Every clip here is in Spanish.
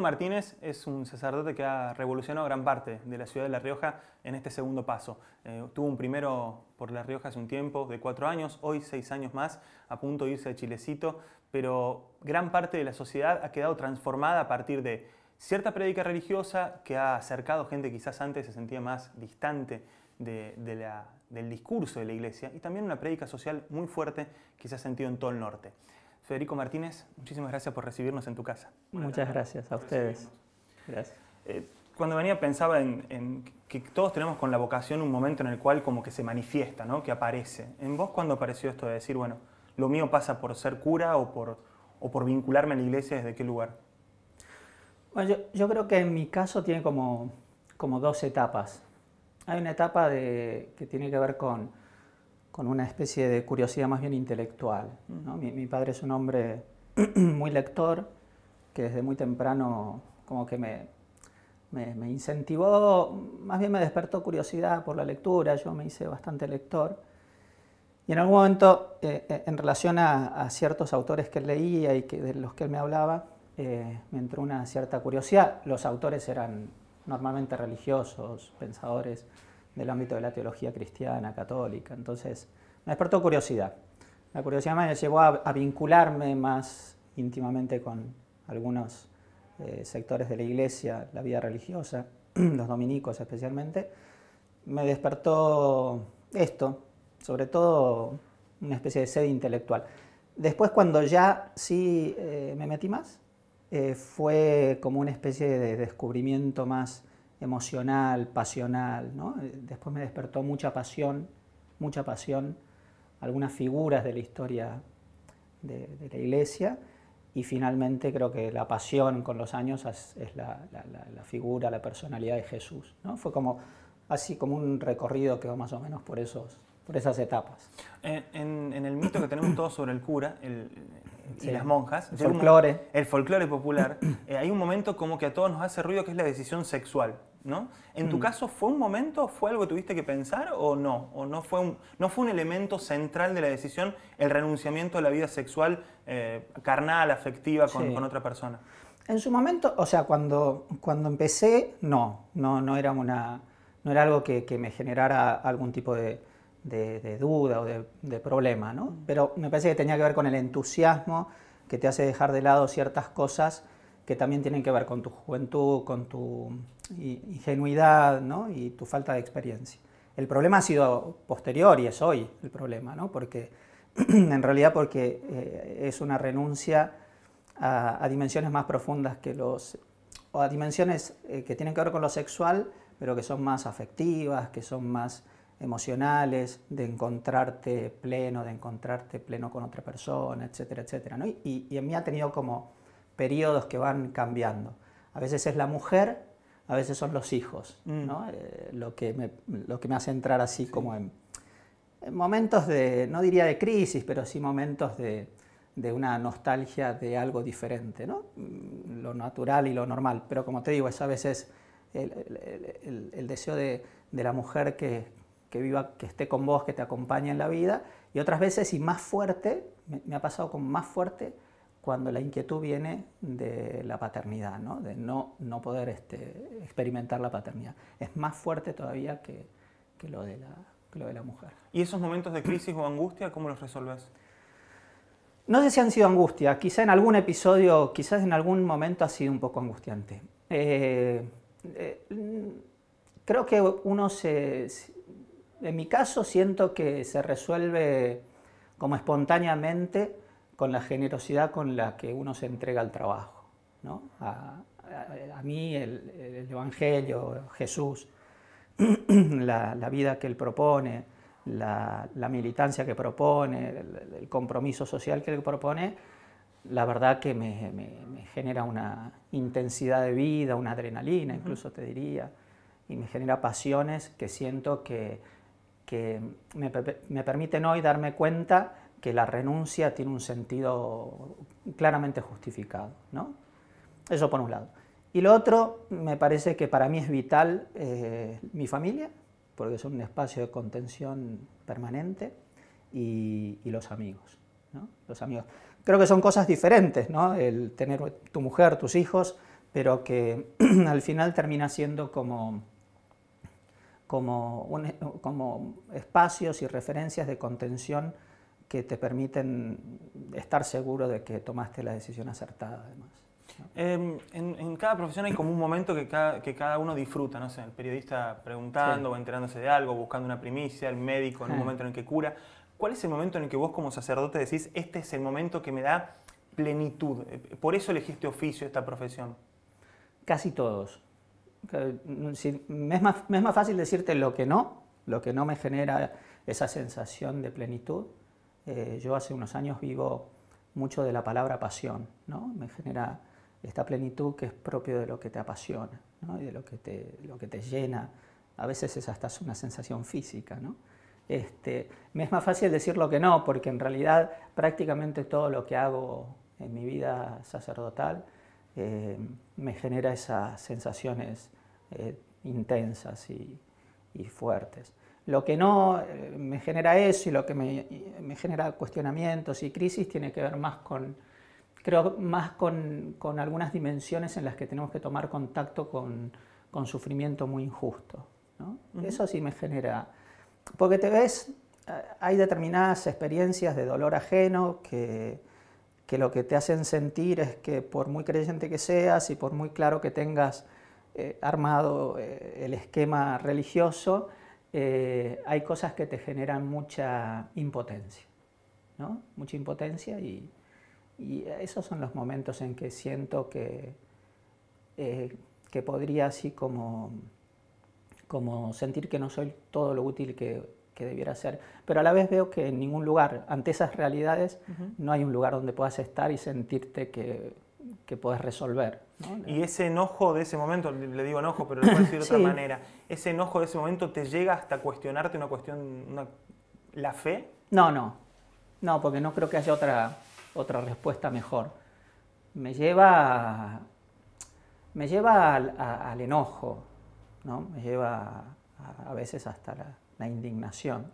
Martínez es un sacerdote que ha revolucionado gran parte de la ciudad de La Rioja en este segundo paso. Eh, tuvo un primero por La Rioja hace un tiempo, de cuatro años, hoy seis años más, a punto de irse de Chilecito, pero gran parte de la sociedad ha quedado transformada a partir de cierta prédica religiosa que ha acercado gente que quizás antes se sentía más distante del discurso de la iglesia y también una prédica social muy fuerte que se ha sentido en todo el norte. Federico Martínez, muchísimas gracias por recibirnos en tu casa. Muchas gracias a ustedes. Eh, cuando venía pensaba en, que todos tenemos con la vocación un momento en el cual como que se manifiesta, ¿no? que aparece. ¿En vos cuándo apareció esto de decir, bueno, lo mío pasa por ser cura o por, o por vincularme a la iglesia desde qué lugar? Bueno, yo, creo que en mi caso tiene como, como dos etapas. Hay una etapa que tiene que ver con con una especie de curiosidad más bien intelectual. Mi, padre es un hombre muy lector, que desde muy temprano como que me, incentivó, más bien me despertó curiosidad por la lectura, yo me hice bastante lector. Y en algún momento, eh, eh, en relación a, ciertos autores que leía y que, de los que él me hablaba, eh, me entró una cierta curiosidad. Los autores eran normalmente religiosos, pensadores del ámbito de la teología cristiana, católica. Entonces, me despertó curiosidad. La curiosidad me llevó a, vincularme más íntimamente con algunos eh, sectores de la iglesia, la vida religiosa, los dominicos especialmente. Me despertó esto, sobre todo una especie de sed intelectual. Después, cuando ya sí eh, me metí más, eh, fue como una especie de descubrimiento más emocional, pasional. ¿no? Eh, después me despertó mucha pasión, mucha pasión, algunas figuras de la historia de, la iglesia y finalmente creo que la pasión con los años es, la, la, figura, la personalidad de Jesús. ¿no? Fue como así como un recorrido que va más o menos por esos por esas etapas. En, el mito que tenemos todos sobre el cura y las monjas, el folclore, el folclore popular, eh, hay un momento como que a todos nos hace ruido que es la decisión sexual. ¿No? ¿En tu mm. caso fue un momento, fue algo que tuviste que pensar o no? ¿O no fue un, no fue un elemento central de la decisión el renunciamiento a la vida sexual eh, carnal, afectiva con, otra persona? En su momento, o sea, cuando, cuando empecé, no, no, no, era, una, no era algo que me generara algún tipo de, de, duda o de, problema, ¿no? Pero me parece que tenía que ver con el entusiasmo que te hace dejar de lado ciertas cosas que también tienen que ver con tu juventud, con tu ingenuidad y tu falta de experiencia. El problema ha sido posterior y es hoy el problema, ¿no? porque en realidad porque eh, es una renuncia a, dimensiones más profundas que los, o a dimensiones eh, que tienen que ver con lo sexual, pero que son más afectivas, que son más emocionales, de encontrarte pleno, de encontrarte pleno con otra persona, etcétera, etcétera. Y, en mí ha tenido como periodos que van cambiando. A veces es la mujer, a veces son los hijos, mm. eh, lo, que me, lo que me hace entrar así como en, momentos de, no diría de crisis, pero sí momentos de, una nostalgia de algo diferente, ¿no? Mm, lo natural y lo normal. Pero como te digo, es a veces el, el, deseo de, de la mujer que que viva, que esté con vos, que te acompañe en la vida. Y otras veces, y más fuerte, me, ha pasado con más fuerte cuando la inquietud viene de la paternidad, ¿no? de no, no poder este, experimentar la paternidad. Es más fuerte todavía que, que lo de la, lo de la mujer. ¿Y esos momentos de crisis o angustia, cómo los resolves? No sé si han sido angustia, quizá en algún episodio, quizás en algún momento ha sido un poco angustiante. Eh, eh, creo que uno se, en mi caso siento que se resuelve como espontáneamente con la generosidad con la que uno se entrega al trabajo. A, mí el, Evangelio, Jesús, la, vida que él propone, la, militancia que propone, el, compromiso social que él propone, la verdad que me, genera una intensidad de vida, una adrenalina, incluso te diría, y me genera pasiones que siento que que me, me permiten hoy darme cuenta que la renuncia tiene un sentido claramente justificado. ¿no? Eso por un lado. Y lo otro, me parece que para mí es vital eh, mi familia, porque es un espacio de contención permanente, y, y los amigos. ¿no? Los amigos. Creo que son cosas diferentes, ¿no? El tener tu mujer, tus hijos, pero que al final termina siendo como como, como espacios y referencias de contención que te permiten estar seguro de que tomaste la decisión acertada, además. Em, en, cada profesión hay como un momento que cada, que cada uno disfruta, no sé, el periodista preguntando o enterándose de algo, buscando una primicia, el médico en un momento en el que cura. ¿Cuál es el momento en el que vos como sacerdote decís, este es el momento que me da plenitud? Eh, por eso elegiste oficio, esta profesión. Casi todos. Mm, me, es más, fácil decirte lo que no, lo que no me genera esa sensación de plenitud. Eh, yo hace unos años vivo mucho de la palabra pasión, ¿no? Me genera esta plenitud que es propio de lo que te apasiona, ¿no? Y de lo que te, lo que te llena. A veces es hasta una sensación física, ¿no? Este, me es más fácil decir lo que no, porque en realidad prácticamente todo lo que hago en mi vida sacerdotal eh, me genera esas sensaciones eh, intensas y, fuertes. Lo que no eh, me genera eso y lo que me, genera cuestionamientos y crisis tiene que ver más con, creo, más con, algunas dimensiones en las que tenemos que tomar contacto con, sufrimiento muy injusto. Eso sí me genera, porque te ves, eh, hay determinadas experiencias de dolor ajeno que, que lo que te hacen sentir es que por muy creyente que seas y por muy claro que tengas eh, armado eh, el esquema religioso, eh, hay cosas que te generan mucha impotencia, ¿no? Mucha impotencia y, esos son los momentos en que siento que, que podría así como, como sentir que no soy todo lo útil que, que, debiera ser. Pero a la vez veo que en ningún lugar, ante esas realidades, no hay un lugar donde puedas estar y sentirte que, que puedes resolver. Y ese enojo de ese momento, le digo enojo, pero lo puedo decir de otra manera, ese enojo de ese momento te llega hasta cuestionarte una cuestión, la fe. No, no, no, porque no creo que haya otra, respuesta mejor. Me lleva, me lleva al, enojo, me lleva a, veces hasta la indignación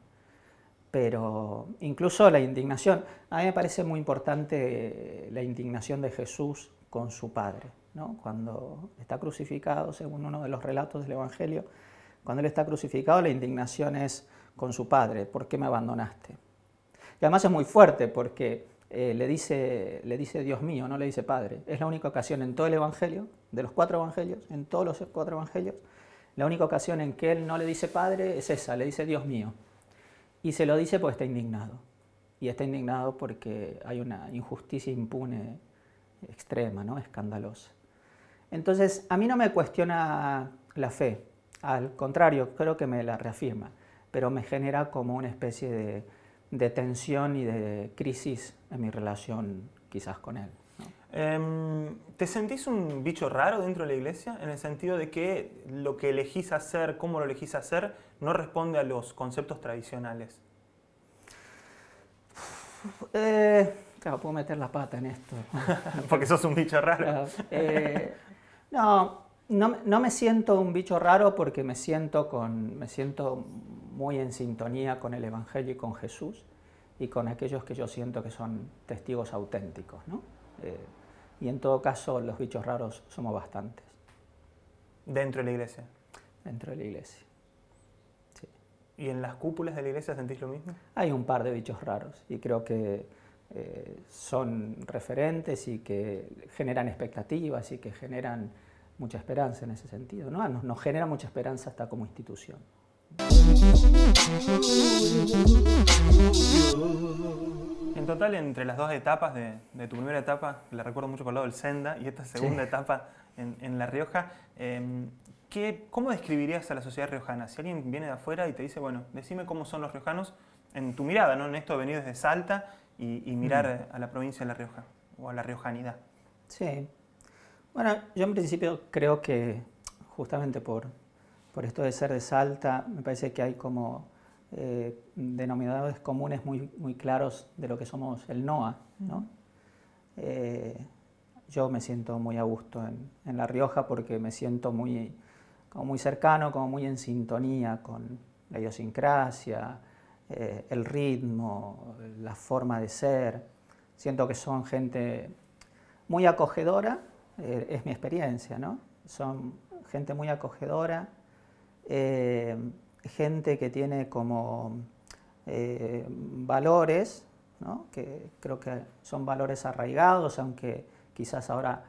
pero incluso la indignación, a mí me parece muy importante la indignación de Jesús con su Padre. Cuando está crucificado, según uno de los relatos del Evangelio, cuando él está crucificado, la indignación es con su padre, ¿por qué me abandonaste? Y además es muy fuerte porque eh, le, dice, le dice Dios mío, no le dice Padre. Es la única ocasión en todo el Evangelio, de los cuatro Evangelios, en todos los cuatro Evangelios, la única ocasión en que él no le dice Padre es esa, le dice Dios mío. Y se lo dice porque está indignado. Y está indignado porque hay una injusticia impune extrema, escandalosa. Entonces, a mí no me cuestiona la fe, al contrario, creo que me la reafirma, pero me genera como una especie de, tensión y de crisis en mi relación quizás con él. Em, ¿Te sentís un bicho raro dentro de la iglesia? En el sentido de que lo que elegís hacer, cómo lo elegís hacer, no responde a los conceptos tradicionales. Eh, claro, puedo meter la pata en esto. Porque sos un bicho raro. Eh, no, no, me siento un bicho raro porque me siento, con, me siento muy en sintonía con el Evangelio y con Jesús y con aquellos que yo siento que son testigos auténticos. ¿no? Eh, y en todo caso los bichos raros somos bastantes. ¿Dentro de la iglesia? Dentro de la iglesia. Sí. ¿Y en las cúpulas de la iglesia sentís lo mismo? Hay un par de bichos raros y creo que eh, son referentes y que generan expectativas y que generan mucha esperanza en ese sentido. ¿no? Nos, genera mucha esperanza hasta como institución. En total, entre las dos etapas de, tu primera etapa, la recuerdo mucho por el lado del Senda, y esta segunda etapa en, La Rioja, em, ¿qué, ¿cómo describirías a la sociedad riojana? Si alguien viene de afuera y te dice, bueno, decime cómo son los riojanos, en tu mirada, ¿no? en esto de venir desde Salta y, mirar mm. a la provincia de La Rioja o a la riojanidad. Sí. Bueno, yo en principio creo que justamente por, por esto de ser de Salta, me parece que hay como eh, denominadores comunes muy, muy claros de lo que somos el NOA. Mm. ¿no? Eh, yo me siento muy a gusto en, en, La Rioja porque me siento muy, como muy cercano, como muy en sintonía con la idiosincrasia, eh, el ritmo, la forma de ser. Siento que son gente muy acogedora, eh, es mi experiencia, ¿no? Son gente muy acogedora, eh, gente que tiene como valores, ¿no? que creo que son valores arraigados, aunque quizás ahora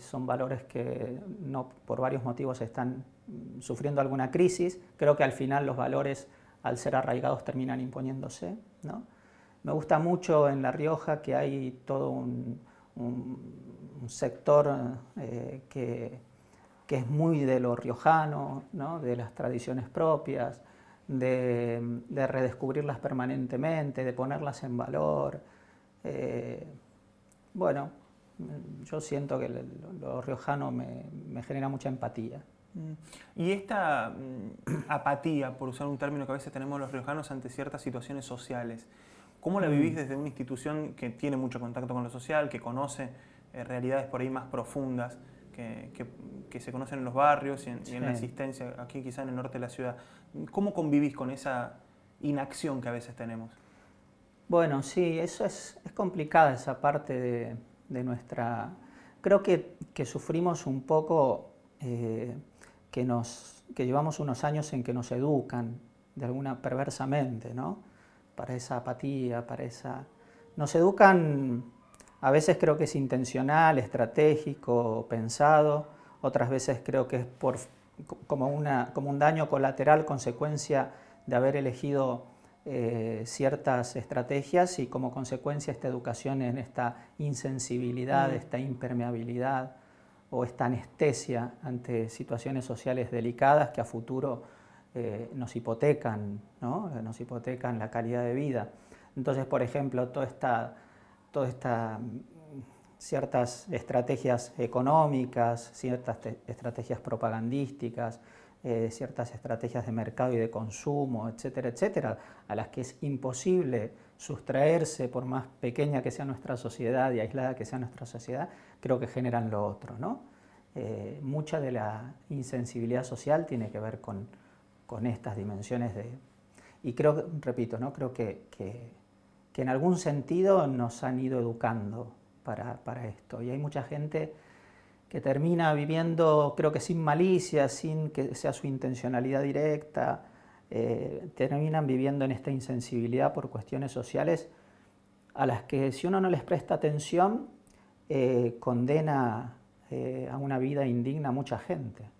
son valores que no, por varios motivos están mm, sufriendo alguna crisis. Creo que al final los valores al ser arraigados terminan imponiéndose. ¿no? Me gusta mucho en La Rioja que hay todo un, sector eh, que, es muy de lo riojano, ¿no? de las tradiciones propias, de, redescubrirlas permanentemente, de ponerlas en valor. Eh, bueno, yo siento que lo, riojano me genera mucha empatía. Mm. Y esta mm, apatía, por usar un término que a veces tenemos los riojanos ante ciertas situaciones sociales, ¿cómo la mm. vivís desde una institución que tiene mucho contacto con lo social, que conoce eh, realidades por ahí más profundas que, que, se conocen en los barrios y en, la existencia, aquí quizá en el norte de la ciudad? ¿Cómo convivís con esa inacción que a veces tenemos? Bueno, sí, eso es, es complicada esa parte de, nuestra... Creo que, que sufrimos un poco... Eh, que, nos, que llevamos unos años en que nos educan de alguna perversamente, ¿no? Para esa apatía, para esa... Nos educan, a veces creo que es intencional, estratégico, pensado, otras veces creo que es por, como, una, como un daño colateral, consecuencia de haber elegido eh, ciertas estrategias y como consecuencia esta educación en esta insensibilidad, mm. esta impermeabilidad o esta anestesia ante situaciones sociales delicadas que a futuro eh, nos hipotecan, nos hipotecan la calidad de vida. Entonces, por ejemplo, toda esta, toda esta mm, ciertas estrategias económicas, ciertas estrategias propagandísticas, eh, ciertas estrategias de mercado y de consumo, etcétera, etcétera, a las que es imposible sustraerse, por más pequeña que sea nuestra sociedad y aislada que sea nuestra sociedad, creo que generan lo otro. ¿no? Eh, mucha de la insensibilidad social tiene que ver con, con estas dimensiones de... Y creo, repito, ¿no? creo que, que, que en algún sentido nos han ido educando para, para esto. Y hay mucha gente que termina viviendo, creo que sin malicia, sin que sea su intencionalidad directa, eh, terminan viviendo en esta insensibilidad por cuestiones sociales a las que si uno no les presta atención, eh, condena eh, a una vida indigna a mucha gente.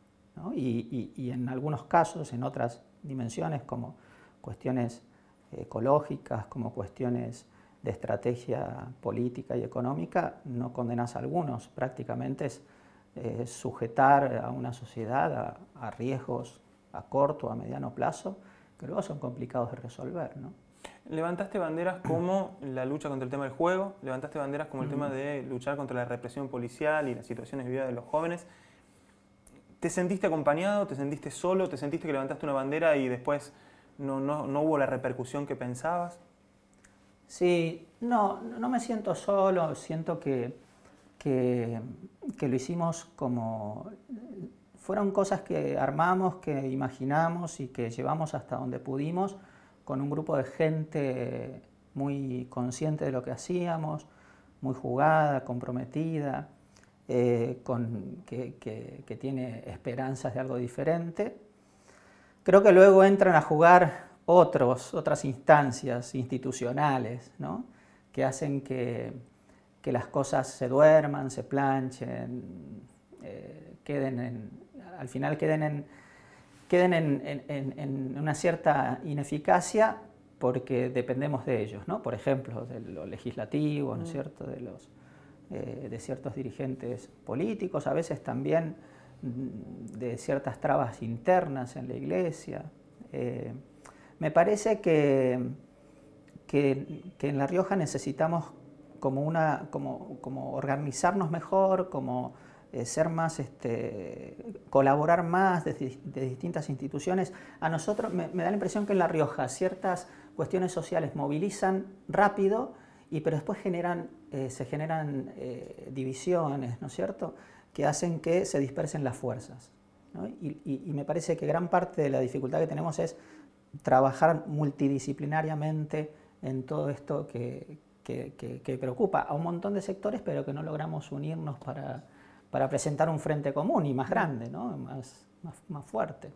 Y, en algunos casos, en otras dimensiones, como cuestiones ecológicas, como cuestiones de estrategia política y económica, no condenas a algunos, prácticamente es sujetar a una sociedad a riesgos a corto, o a mediano plazo, que luego son complicados de resolver. ¿no? Levantaste banderas como la lucha contra el tema del juego, levantaste banderas como el tema de luchar contra la represión policial y las situaciones vida de los jóvenes. ¿Te sentiste acompañado? ¿Te sentiste solo? ¿Te sentiste que levantaste una bandera y después no, no, hubo la repercusión que pensabas? Sí, no, no me siento solo, siento que, que lo hicimos como fueron cosas que armamos, que imaginamos y que llevamos hasta donde pudimos con un grupo de gente muy consciente de lo que hacíamos, muy jugada, comprometida, eh, con, que, tiene esperanzas de algo diferente. Creo que luego entran a jugar otros, otras instancias institucionales que hacen que, las cosas se duerman, se planchen, eh, queden en, al final queden en, en, una cierta ineficacia porque dependemos de ellos, ¿no? Por ejemplo, de lo legislativo, ¿no es mm. cierto?, de, los, eh, de ciertos dirigentes políticos, a veces también mm, de ciertas trabas internas en la iglesia. Eh, me parece que, que, en La Rioja necesitamos como, una, como, como organizarnos mejor, como eh, ser más, este, colaborar más de distintas instituciones. A nosotros me, da la impresión que en La Rioja ciertas cuestiones sociales movilizan rápido y pero después generan, eh, se generan eh, divisiones, ¿no es cierto?, que hacen que se dispersen las fuerzas. Y, me parece que gran parte de la dificultad que tenemos es trabajar multidisciplinariamente en todo esto que, que, preocupa a un montón de sectores, pero que no logramos unirnos para, para presentar un frente común y más grande, ¿no? más, más, más fuerte.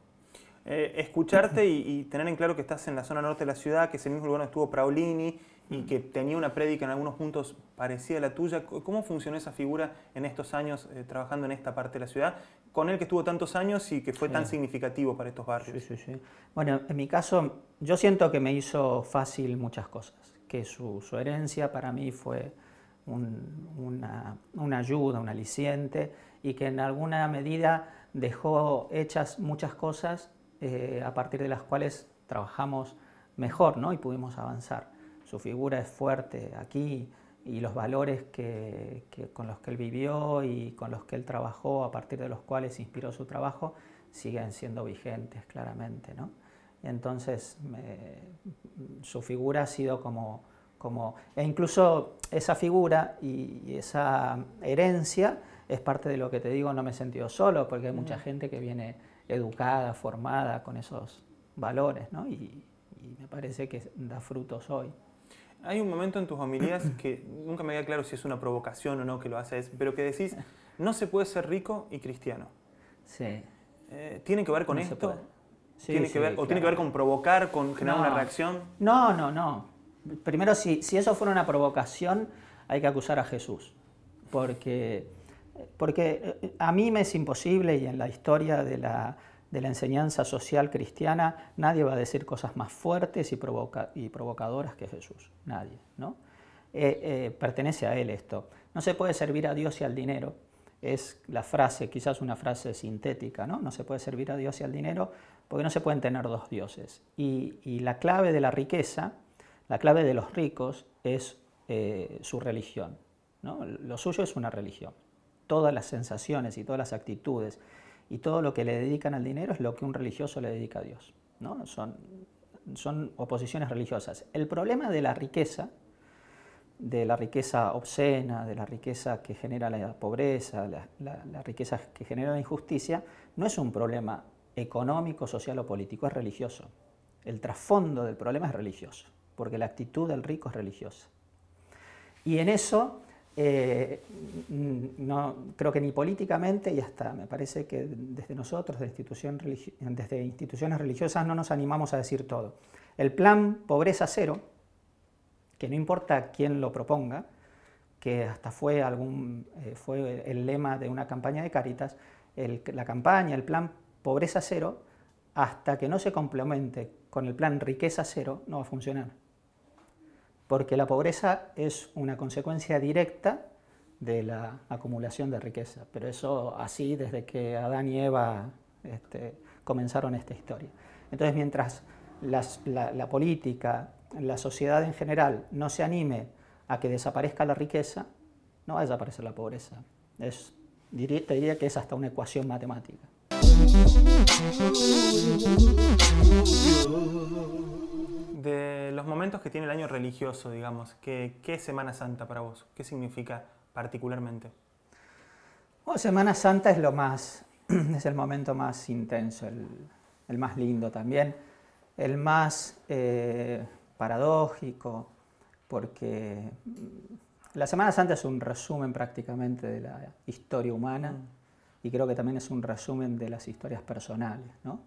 Eh, escucharte y, tener en claro que estás en la zona norte de la ciudad, que ese mismo lugar estuvo Praolini y que tenía una prédica en algunos puntos parecida a la tuya. ¿Cómo funcionó esa figura en estos años eh, trabajando en esta parte de la ciudad? Con él que estuvo tantos años y que fue tan significativo para estos barrios. Sí, sí, bueno, en mi caso, yo siento que me hizo fácil muchas cosas, que su, su herencia para mí fue una, ayuda, un aliciente, y que en alguna medida dejó hechas muchas cosas eh, a partir de las cuales trabajamos mejor ¿no? y pudimos avanzar. Su figura es fuerte aquí y los valores con los que él vivió y con los que él trabajó, a partir de los cuales inspiró su trabajo, siguen siendo vigentes claramente. ¿no? Entonces, su figura ha sido como como, e incluso esa figura y esa herencia es parte de lo que te digo, no me he sentido solo, porque hay mucha mm. gente que viene educada, formada con esos valores, y, me parece que da frutos hoy. Hay un momento en tus familias que nunca me queda claro si es una provocación o no que lo haces, pero que decís, no se puede ser rico y cristiano. Sí. Eh, ¿Tiene que ver con esto? ¿Tiene que ver, ¿O tiene que ver con provocar, con generar una reacción? No, no, no primero, si, eso fuera una provocación, hay que acusar a Jesús, porque, eh, a mí me es imposible y en la historia de la, enseñanza social cristiana nadie va a decir cosas más fuertes y, provocadoras que Jesús, nadie, ¿no? Eh, eh, pertenece a él esto. No se puede servir a Dios y al dinero, es la frase, quizás una frase sintética, ¿no? No se puede servir a Dios y al dinero porque no se pueden tener dos dioses. y la clave de la riqueza la clave de los ricos es eh, su religión. Lo suyo es una religión. Todas las sensaciones y todas las actitudes y todo lo que le dedican al dinero es lo que un religioso le dedica a Dios. Son, oposiciones religiosas. El problema de la riqueza, de la riqueza obscena, de la riqueza que genera la pobreza, la, la riqueza que genera la injusticia, no es un problema económico, social o político, es religioso. El trasfondo del problema es religioso porque la actitud del rico es religiosa. Y en eso eh, no, creo que ni políticamente y hasta me parece que desde nosotros, desde, instituciones religiosas, no nos animamos a decir todo. El plan Pobreza Cero, que no importa quién lo proponga, que hasta fue, algún, eh, fue el lema de una campaña de Caritas, la campaña, el plan Pobreza Cero, hasta que no se complemente con el plan Riqueza Cero, no va a funcionar porque la pobreza es una consecuencia directa de la acumulación de riqueza, pero eso así desde que Adán y Eva este, comenzaron esta historia. Entonces, mientras la, política, la sociedad en general no se anime a que desaparezca la riqueza, no va a desaparecer la pobreza. Es, te diría que es hasta una ecuación matemática momentos que tiene el año religioso, digamos. ¿Qué, es Semana Santa para vos? ¿Qué significa particularmente? Semana Santa es lo más, es el momento más intenso, el, más lindo también, el más eh, paradójico, porque mm, la Semana Santa es un resumen prácticamente de la historia humana mm. y creo que también es un resumen de las historias personales. ¿no?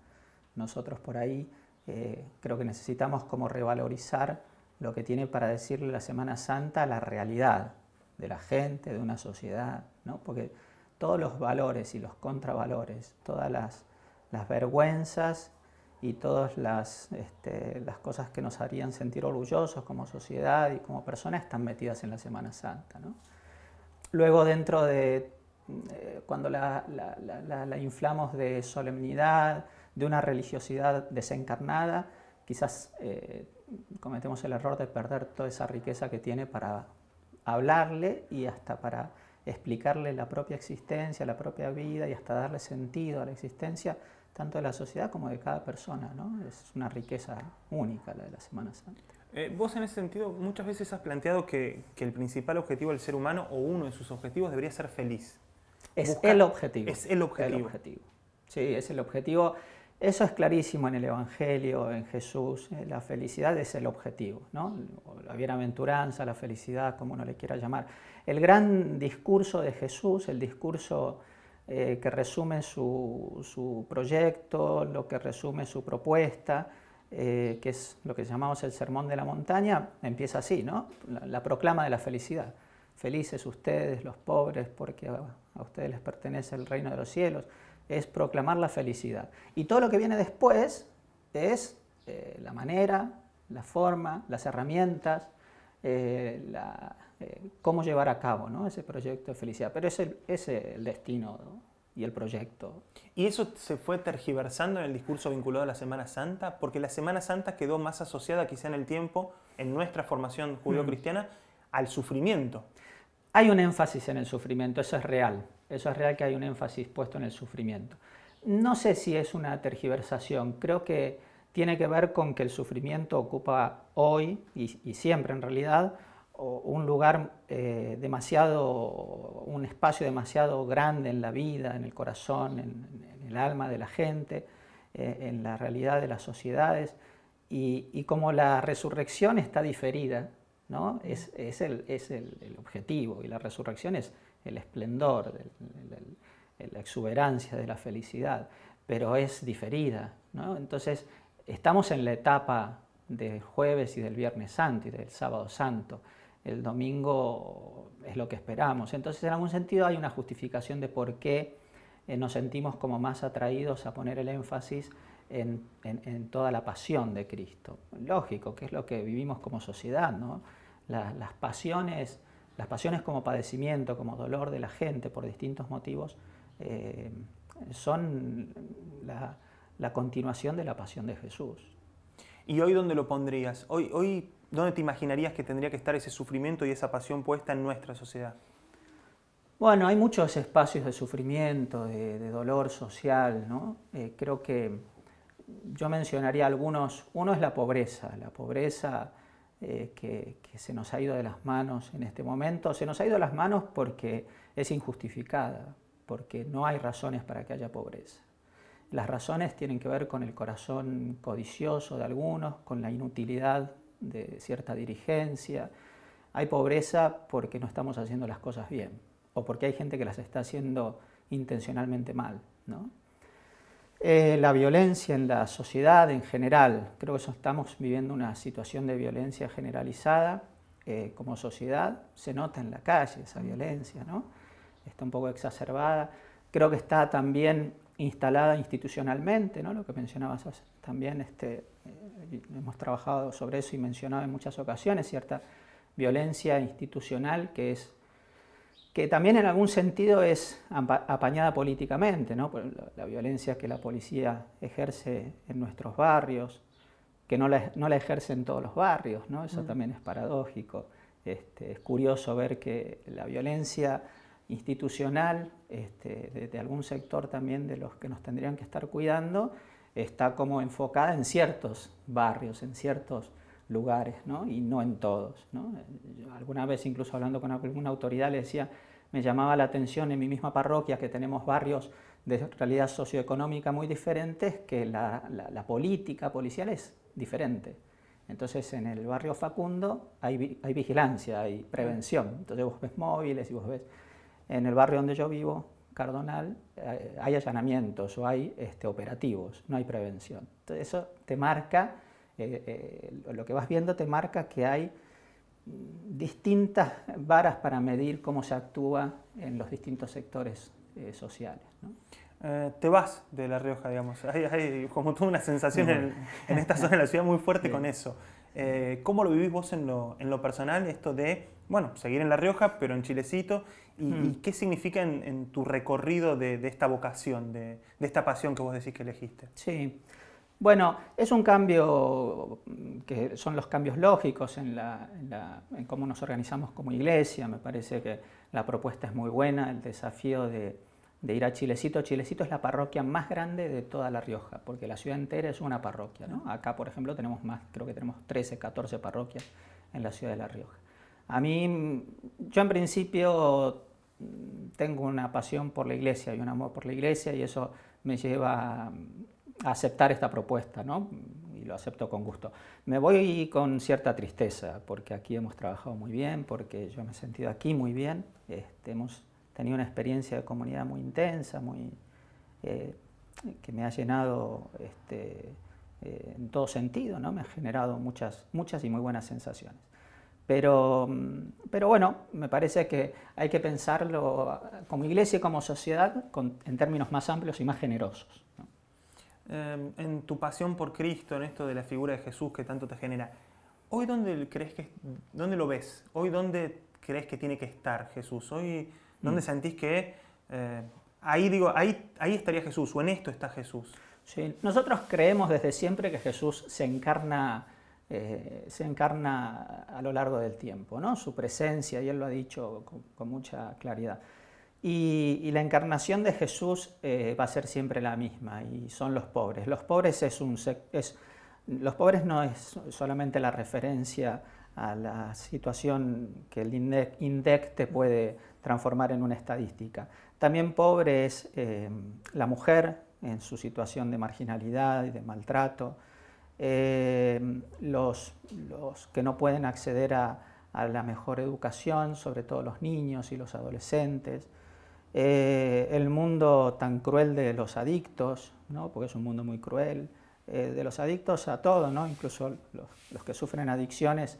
Nosotros por ahí eh, creo que necesitamos como revalorizar lo que tiene para decirle la Semana Santa a la realidad de la gente, de una sociedad, ¿no? porque todos los valores y los contravalores, todas las, vergüenzas y todas las, este, las, cosas que nos harían sentir orgullosos como sociedad y como personas están metidas en la Semana Santa. ¿no? Luego dentro de, eh, cuando la inflamos de solemnidad, de una religiosidad desencarnada, quizás eh, cometemos el error de perder toda esa riqueza que tiene para hablarle y hasta para explicarle la propia existencia, la propia vida y hasta darle sentido a la existencia tanto de la sociedad como de cada persona. ¿no? Es una riqueza única la de la Semana Santa. Eh, vos en ese sentido muchas veces has planteado que, que, el principal objetivo del ser humano o uno de sus objetivos debería ser feliz. Es el objetivo. Es el objetivo. El objetivo. Sí, es el objetivo eso es clarísimo en el Evangelio, en Jesús. Eh, la felicidad es el objetivo, ¿no? la bienaventuranza, la felicidad, como uno le quiera llamar. El gran discurso de Jesús, el discurso eh, que resume su, proyecto, lo que resume su propuesta, eh, que es lo que llamamos el Sermón de la Montaña, empieza así, ¿no? la, proclama de la felicidad. Felices ustedes, los pobres, porque a ustedes les pertenece el reino de los cielos es proclamar la felicidad. Y todo lo que viene después es eh, la manera, la forma, las herramientas, eh, eh, cómo llevar a cabo ese proyecto de felicidad. Pero ese es el destino y el proyecto. ¿Y eso se fue tergiversando en el discurso vinculado a la Semana Santa? Porque la Semana Santa quedó más asociada quizá en el tiempo, en nuestra formación mm. judío-cristiana, al sufrimiento. Hay un énfasis en el sufrimiento, eso es real. Eso es real que hay un énfasis puesto en el sufrimiento. No sé si es una tergiversación, creo que tiene que ver con que el sufrimiento ocupa hoy y, siempre en realidad un lugar eh, demasiado, un espacio demasiado grande en la vida, en el corazón, en, el alma de la gente, eh, en la realidad de las sociedades. Y, como la resurrección está diferida, ¿no? es, el, el objetivo y la resurrección es el esplendor, la exuberancia de la felicidad, pero es diferida. ¿no? Entonces, estamos en la etapa del jueves y del viernes santo y del sábado santo. El domingo es lo que esperamos. Entonces, en algún sentido hay una justificación de por qué eh, nos sentimos como más atraídos a poner el énfasis en, toda la pasión de Cristo. Lógico, que es lo que vivimos como sociedad. ¿no? las pasiones las pasiones como padecimiento, como dolor de la gente por distintos motivos, eh, son la, continuación de la pasión de Jesús. ¿Y hoy dónde lo pondrías? Hoy, hoy, ¿dónde te imaginarías que tendría que estar ese sufrimiento y esa pasión puesta en nuestra sociedad? Bueno, hay muchos espacios de sufrimiento, de, dolor social, ¿no? Eh, creo que yo mencionaría algunos. Uno es la pobreza. La pobreza eh, que, se nos ha ido de las manos en este momento. Se nos ha ido de las manos porque es injustificada, porque no hay razones para que haya pobreza. Las razones tienen que ver con el corazón codicioso de algunos, con la inutilidad de cierta dirigencia. Hay pobreza porque no estamos haciendo las cosas bien o porque hay gente que las está haciendo intencionalmente mal. Eh, la violencia en la sociedad en general. Creo que estamos viviendo una situación de violencia generalizada eh, como sociedad. Se nota en la calle esa mm. violencia, ¿no? Está un poco exacerbada. Creo que está también instalada institucionalmente, ¿no? Lo que mencionabas también, este, eh, hemos trabajado sobre eso y mencionado en muchas ocasiones cierta violencia institucional que es que también en algún sentido es apañada políticamente, ¿no? la violencia que la policía ejerce en nuestros barrios, que no la, no ejerce en todos los barrios, ¿no? eso mm. también es paradójico. Este, es curioso ver que la violencia institucional desde este, de, algún sector también de los que nos tendrían que estar cuidando está como enfocada en ciertos barrios, en ciertos lugares ¿no? y no en todos. alguna vez incluso hablando con alguna autoridad le decía, me llamaba la atención en mi misma parroquia que tenemos barrios de realidad socioeconómica muy diferentes, que la, política policial es diferente. Entonces en el barrio Facundo hay, vigilancia, hay prevención. Entonces vos ves móviles y vos ves en el barrio donde yo vivo, Cardonal, eh, hay allanamientos o hay este, operativos, no hay prevención. Entonces eso te marca eh, eh, lo que vas viendo te marca que hay distintas varas para medir cómo se actúa en los distintos sectores eh, sociales. te vas de La Rioja, digamos. Hay, como tú una sensación en, esta zona de la ciudad muy fuerte con eso. ¿Cómo lo vivís vos en lo, personal, esto de, bueno, seguir en La Rioja, pero en Chilecito? ¿Y, mm. qué significa en, tu recorrido de, esta vocación, de, de, esta pasión que vos decís que elegiste? Sí. Bueno, es un cambio que son los cambios lógicos en, cómo nos organizamos como iglesia. Me parece que la propuesta es muy buena, el desafío de, ir a Chilecito. Chilecito es la parroquia más grande de toda La Rioja, porque la ciudad entera es una parroquia. ¿no? Acá, por ejemplo, tenemos más, creo que tenemos 13, 14 parroquias en la ciudad de La Rioja. A mí, yo en principio tengo una pasión por la iglesia y un amor por la iglesia y eso me lleva aceptar esta propuesta, ¿no? y lo acepto con gusto. Me voy con cierta tristeza, porque aquí hemos trabajado muy bien, porque yo me he sentido aquí muy bien, este, hemos tenido una experiencia de comunidad muy intensa, muy, eh, que me ha llenado este, eh, en todo sentido, ¿no? me ha generado muchas, muchas y muy buenas sensaciones. Pero, mm, pero bueno, me parece que hay que pensarlo como iglesia y como sociedad en términos más amplios y más generosos. Em, en tu pasión por Cristo, en esto de la figura de Jesús que tanto te genera, ¿hoy dónde, crees que, dónde lo ves? ¿Hoy dónde crees que tiene que estar Jesús? ¿Hoy dónde mm. sentís que eh, ahí, digo, ahí, estaría Jesús o en esto está Jesús? Nosotros creemos desde siempre que Jesús eh, se encarna, a lo largo del tiempo, ¿no? su presencia, y él lo ha dicho con mucha claridad. Y, la encarnación de Jesús eh, va a ser siempre la misma, y son los pobres. Los pobres, es un, los pobres no es solamente la referencia a la situación que el INDEC te puede transformar en una estadística. También pobre es eh, la mujer en su situación de marginalidad y de maltrato, eh, los, que no pueden acceder a, la mejor educación, sobre todo los niños y los adolescentes, eh, el mundo tan cruel de los adictos, ¿no? porque es un mundo muy cruel, eh, de los adictos a todo, ¿no? incluso los, que sufren adicciones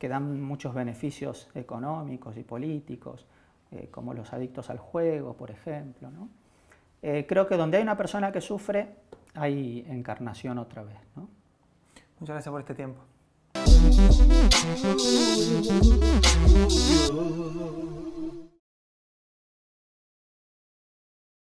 que dan muchos beneficios económicos y políticos, eh, como los adictos al juego, por ejemplo. ¿no? creo que donde hay una persona que sufre, hay encarnación otra vez. ¿no? Muchas gracias por este tiempo.